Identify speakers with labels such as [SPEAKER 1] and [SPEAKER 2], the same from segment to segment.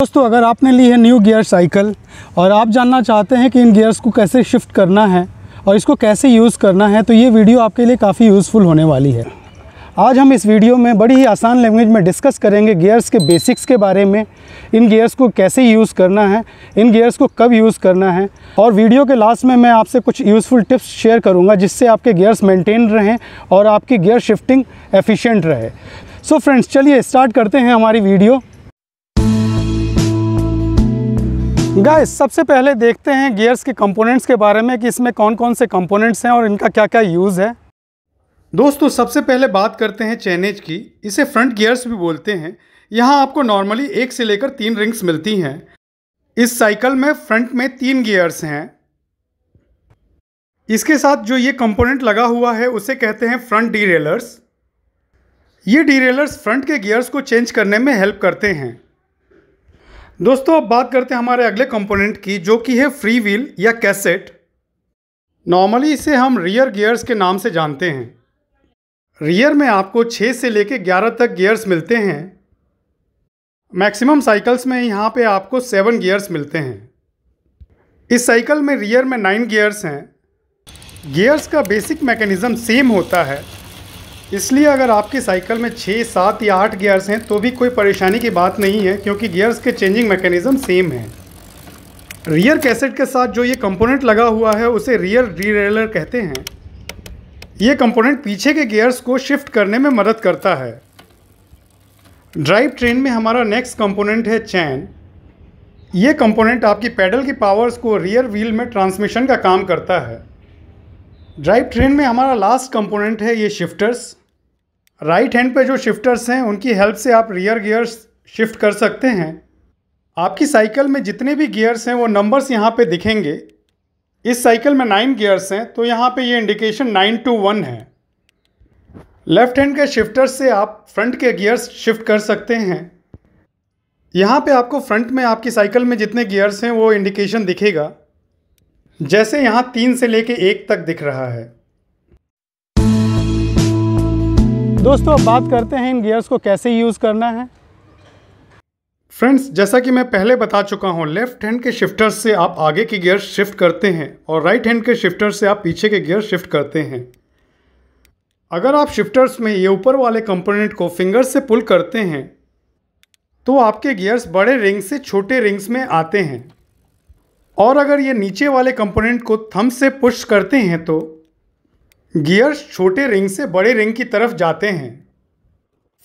[SPEAKER 1] दोस्तों अगर आपने ली है न्यू गियर साइकिल और आप जानना चाहते हैं कि इन गियर्स को कैसे शिफ्ट करना है और इसको कैसे यूज़ करना है तो ये वीडियो आपके लिए काफ़ी यूज़फुल होने वाली है आज हम इस वीडियो में बड़ी ही आसान लैंग्वेज में डिस्कस करेंगे गियर्स के बेसिक्स के बारे में इन गियर्स को कैसे यूज़ करना है इन गियर्स को कब यूज़ करना है और वीडियो के लास्ट में मैं आपसे कुछ यूज़फुल टिप्स शेयर करूँगा जिससे आपके गियर्स मेंटेन रहें और आपकी गियर शिफ्टिंग एफ़िशेंट रहे सो फ्रेंड्स चलिए स्टार्ट करते हैं हमारी वीडियो गाइस सबसे पहले देखते हैं गियर्स के कंपोनेंट्स के बारे में कि इसमें कौन कौन से कंपोनेंट्स हैं और इनका क्या क्या यूज़ है दोस्तों सबसे पहले बात करते हैं चैनेज की इसे फ्रंट गियर्स भी बोलते हैं यहाँ आपको नॉर्मली एक से लेकर तीन रिंग्स मिलती हैं इस साइकिल में फ्रंट में तीन गियर्स हैं इसके साथ जो ये कंपोनेंट लगा हुआ है उसे कहते हैं फ्रंट डी ये डी फ्रंट के गियर्स को चेंज करने में हेल्प करते हैं दोस्तों अब बात करते हैं हमारे अगले कंपोनेंट की जो कि है फ्री व्हील या कैसेट नॉर्मली इसे हम रियर गियर्स के नाम से जानते हैं रियर में आपको 6 से लेकर 11 तक गियर्स मिलते हैं मैक्सिमम साइकिल्स में यहाँ पे आपको सेवन गियर्स मिलते हैं इस साइकिल में रियर में नाइन गियर्स हैं गियर्स का बेसिक मैकेनिज़म सेम होता है इसलिए अगर आपकी साइकिल में छः सात या आठ गियर्स हैं तो भी कोई परेशानी की बात नहीं है क्योंकि गियर्स के चेंजिंग मैकेनिज़्म सेम है रियर कैसेट के साथ जो ये कंपोनेंट लगा हुआ है उसे रियर रीरेलर कहते हैं ये कंपोनेंट पीछे के गियर्स को शिफ्ट करने में मदद करता है ड्राइव ट्रेन में हमारा नेक्स्ट कंपोनेंट है चैन ये कंपोनेंट आपकी पैडल की पावर्स को रियर व्हील में ट्रांसमिशन का काम करता है ड्राइव ट्रेन में हमारा लास्ट कंपोनेंट है ये शिफ्टर्स राइट हैंड पे जो शिफ्टर्स हैं उनकी हेल्प से आप रियर गियर्स शिफ्ट कर सकते हैं आपकी साइकिल में जितने भी गियर्स हैं वो नंबर्स यहाँ पे दिखेंगे इस साइकिल में नाइन गियर्स हैं तो यहाँ पे ये इंडिकेशन नाइन टू वन है लेफ्ट हैंड के शिफ्टर से आप फ्रंट के गियर्स शिफ्ट कर सकते हैं यहाँ पे आपको फ्रंट में आपकी साइकिल में जितने गियर्स हैं वो इंडिकेशन दिखेगा जैसे यहाँ तीन से लेके एक तक दिख रहा है दोस्तों अब बात करते हैं इन गियर्स को कैसे यूज़ करना है फ्रेंड्स जैसा कि मैं पहले बता चुका हूँ लेफ्ट हैंड के शिफ्टर से आप आगे के गियर शिफ्ट करते हैं और राइट हैंड के शिफ्टर से आप पीछे के गियर शिफ्ट करते हैं अगर आप शिफ्टर्स में ये ऊपर वाले कंपोनेंट को फिंगर से पुल करते हैं तो आपके गियर्स बड़े रिंग से छोटे रिंग्स में आते हैं और अगर ये नीचे वाले कंपोनेंट को थम से पुश करते हैं तो गियर्स छोटे रिंग से बड़े रिंग की तरफ जाते हैं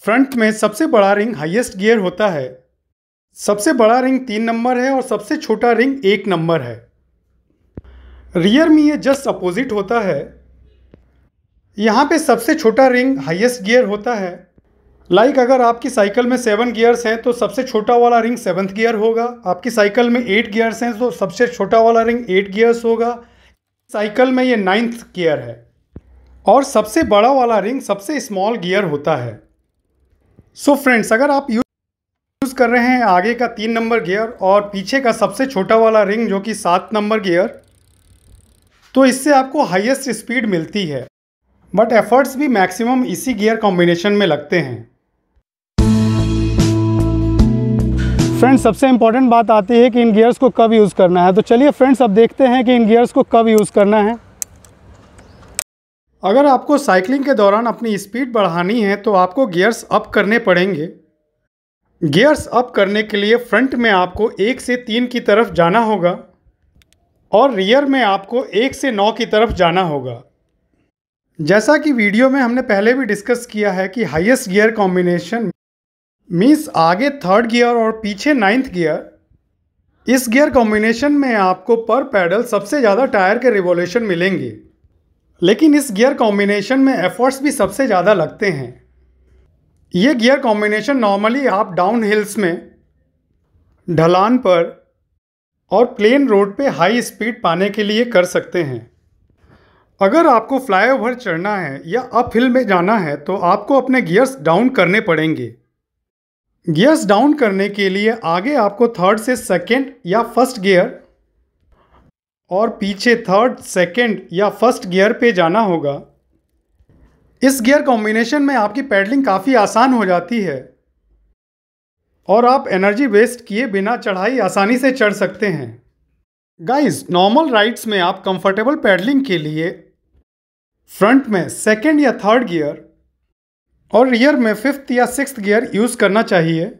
[SPEAKER 1] फ्रंट में सबसे बड़ा रिंग हाईएस्ट गियर होता है सबसे बड़ा रिंग तीन नंबर है और सबसे छोटा रिंग एक नंबर है रियर में ये जस्ट अपोजिट होता है यहाँ पे सबसे छोटा रिंग हाईएस्ट गियर होता है लाइक like अगर आपकी साइकिल में सेवन गियर्स हैं तो सबसे छोटा वाला रिंग सेवन्थ गियर होगा आपकी साइकिल में एट गियर्स हैं तो सबसे छोटा वाला रिंग एट गियर्स होगा साइकिल में ये नाइन्थ गियर है और सबसे बड़ा वाला रिंग सबसे स्मॉल गियर होता है सो so फ्रेंड्स अगर आप यूज़ कर रहे हैं आगे का तीन नंबर गियर और पीछे का सबसे छोटा वाला रिंग जो कि सात नंबर गियर तो इससे आपको हाईएस्ट स्पीड मिलती है बट एफर्ट्स भी मैक्सिमम इसी गियर कॉम्बिनेशन में लगते हैं फ्रेंड्स सबसे इंपॉर्टेंट बात आती है कि इन गियर्स को कब यूज़ करना है तो चलिए फ्रेंड्स अब देखते हैं कि इन गियर्स को कब यूज़ करना है अगर आपको साइकिलिंग के दौरान अपनी स्पीड बढ़ानी है तो आपको गियर्स अप करने पड़ेंगे गियर्स अप करने के लिए फ्रंट में आपको एक से तीन की तरफ जाना होगा और रियर में आपको एक से नौ की तरफ जाना होगा जैसा कि वीडियो में हमने पहले भी डिस्कस किया है कि हाईएस्ट गियर कॉम्बिनेशन मीन्स आगे थर्ड गियर और पीछे नाइन्थ गियर इस गियर कॉम्बिनेशन में आपको पर पैडल सबसे ज़्यादा टायर के रिवोल्यूशन मिलेंगे लेकिन इस गियर कॉम्बिनेशन में एफर्ट्स भी सबसे ज़्यादा लगते हैं ये गियर कॉम्बिनेशन नॉर्मली आप डाउन हिल्स में ढलान पर और प्लेन रोड पे हाई स्पीड पाने के लिए कर सकते हैं अगर आपको फ्लाईओवर चढ़ना है या अप हिल में जाना है तो आपको अपने गियर्स डाउन करने पड़ेंगे गियर्स डाउन करने के लिए आगे आपको थर्ड से सेकेंड या फर्स्ट गियर और पीछे थर्ड सेकंड या फर्स्ट गियर पे जाना होगा इस गियर कॉम्बिनेशन में आपकी पैडलिंग काफ़ी आसान हो जाती है और आप एनर्जी वेस्ट किए बिना चढ़ाई आसानी से चढ़ सकते हैं गाइस नॉर्मल राइड्स में आप कंफर्टेबल पैडलिंग के लिए फ्रंट में सेकंड या थर्ड गियर और रियर में फिफ्थ या सिक्स गियर यूज़ करना चाहिए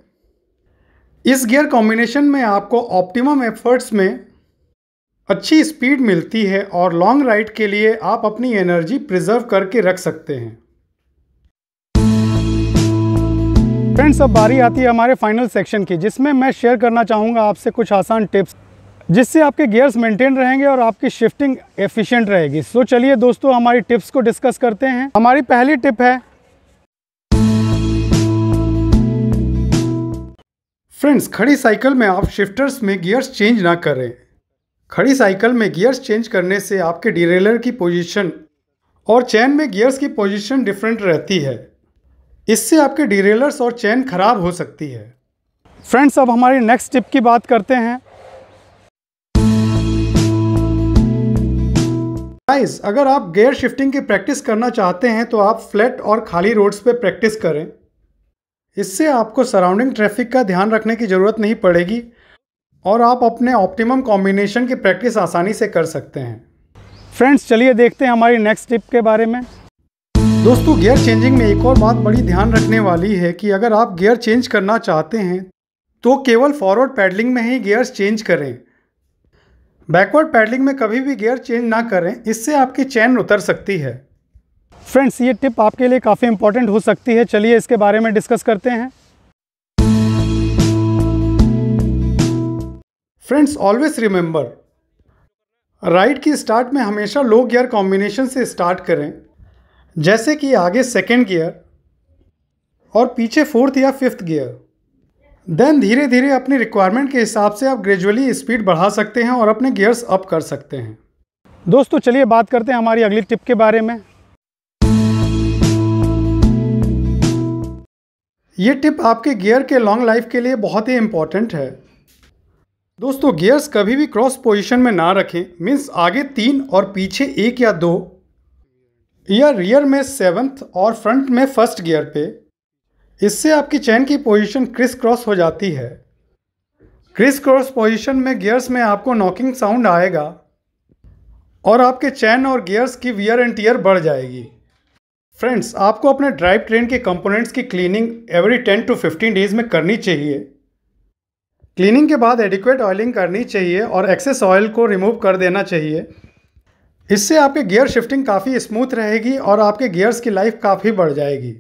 [SPEAKER 1] इस गियर कॉम्बिनेशन में आपको ऑप्टिमम एफर्ट्स में अच्छी स्पीड मिलती है और लॉन्ग राइड के लिए आप अपनी एनर्जी प्रिजर्व करके रख सकते हैं फ्रेंड्स अब बारी आती है हमारे फाइनल सेक्शन की जिसमें मैं शेयर करना चाहूँगा आपसे कुछ आसान टिप्स जिससे आपके गियर्स मेंटेन रहेंगे और आपकी शिफ्टिंग एफिशिएंट रहेगी सो चलिए दोस्तों हमारी टिप्स को डिस्कस करते हैं हमारी पहली टिप है फ्रेंड्स खड़ी साइकिल में आप शिफ्टर्स में गियर्स चेंज ना करें खड़ी साइकिल में गियर्स चेंज करने से आपके डीरेलर की पोजीशन और चैन में गियर्स की पोजीशन डिफरेंट रहती है इससे आपके डिरेलर्स और चैन खराब हो सकती है फ्रेंड्स अब हमारी नेक्स्ट टिप की बात करते हैं गाइस अगर आप गियर शिफ्टिंग की प्रैक्टिस करना चाहते हैं तो आप फ्लैट और खाली रोड्स पर प्रैक्टिस करें इससे आपको सराउंडिंग ट्रैफिक का ध्यान रखने की ज़रूरत नहीं पड़ेगी और आप अपने ऑप्टिमम कॉम्बिनेशन की प्रैक्टिस आसानी से कर सकते हैं फ्रेंड्स चलिए देखते हैं हमारी नेक्स्ट टिप के बारे में दोस्तों गियर चेंजिंग में एक और बात बड़ी ध्यान रखने वाली है कि अगर आप गियर चेंज करना चाहते हैं तो केवल फॉरवर्ड पैडलिंग में ही गियर्स चेंज करें बैकवर्ड पैडलिंग में कभी भी गियर चेंज ना करें इससे आपकी चैन उतर सकती है फ्रेंड्स ये टिप आपके लिए काफ़ी इंपॉर्टेंट हो सकती है चलिए इसके बारे में डिस्कस करते हैं फ्रेंड्स ऑलवेज रिमेंबर राइड की स्टार्ट में हमेशा लो गियर कॉम्बिनेशन से स्टार्ट करें जैसे कि आगे सेकेंड गियर और पीछे फोर्थ या फिफ्थ गियर देन धीरे धीरे अपने रिक्वायरमेंट के हिसाब से आप ग्रेजुअली स्पीड बढ़ा सकते हैं और अपने गियर्स अप कर सकते हैं दोस्तों चलिए बात करते हैं हमारी अगली टिप के बारे में ये टिप आपके गियर के लॉन्ग लाइफ के लिए बहुत ही इम्पॉर्टेंट है दोस्तों गियर्स कभी भी क्रॉस पोजीशन में ना रखें मीन्स आगे तीन और पीछे एक या दो या रियर में सेवन्थ और फ्रंट में फर्स्ट गियर पे इससे आपकी चैन की पोजीशन क्रिस क्रॉस हो जाती है क्रिस क्रॉस पोजीशन में गियर्स में आपको नॉकिंग साउंड आएगा और आपके चैन और गियर्स की वियर एंड टीयर बढ़ जाएगी फ्रेंड्स आपको अपने ड्राइव ट्रेन के कंपोनेंट्स की क्लीनिंग एवरी 10 टू 15 डेज में करनी चाहिए क्लीनिंग के बाद एडिक्वेट ऑयलिंग करनी चाहिए और एक्सेस ऑयल को रिमूव कर देना चाहिए इससे आपके गियर शिफ्टिंग काफ़ी स्मूथ रहेगी और आपके गियर्स की लाइफ काफ़ी बढ़ जाएगी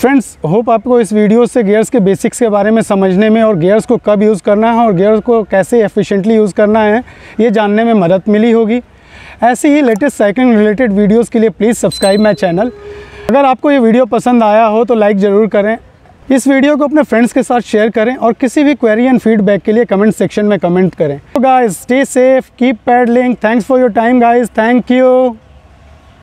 [SPEAKER 1] फ्रेंड्स होप आपको इस वीडियो से गियर्स के बेसिक्स के बारे में समझने में और गियर्स को कब यूज़ करना है और गियर्स को कैसे एफिशिएंटली यूज़ करना है ये जानने में मदद मिली होगी ऐसी ही लेटेस्ट साइकिल रिलेटेड वीडियोस के लिए प्लीज़ सब्सक्राइब माई चैनल अगर आपको ये वीडियो पसंद आया हो तो लाइक ज़रूर करें इस वीडियो को अपने फ्रेंड्स के साथ शेयर करें और किसी भी क्वेरी एंड फीडबैक के लिए कमेंट सेक्शन में कमेंट करें guys stay safe keep pedalling thanks for your time guys thank you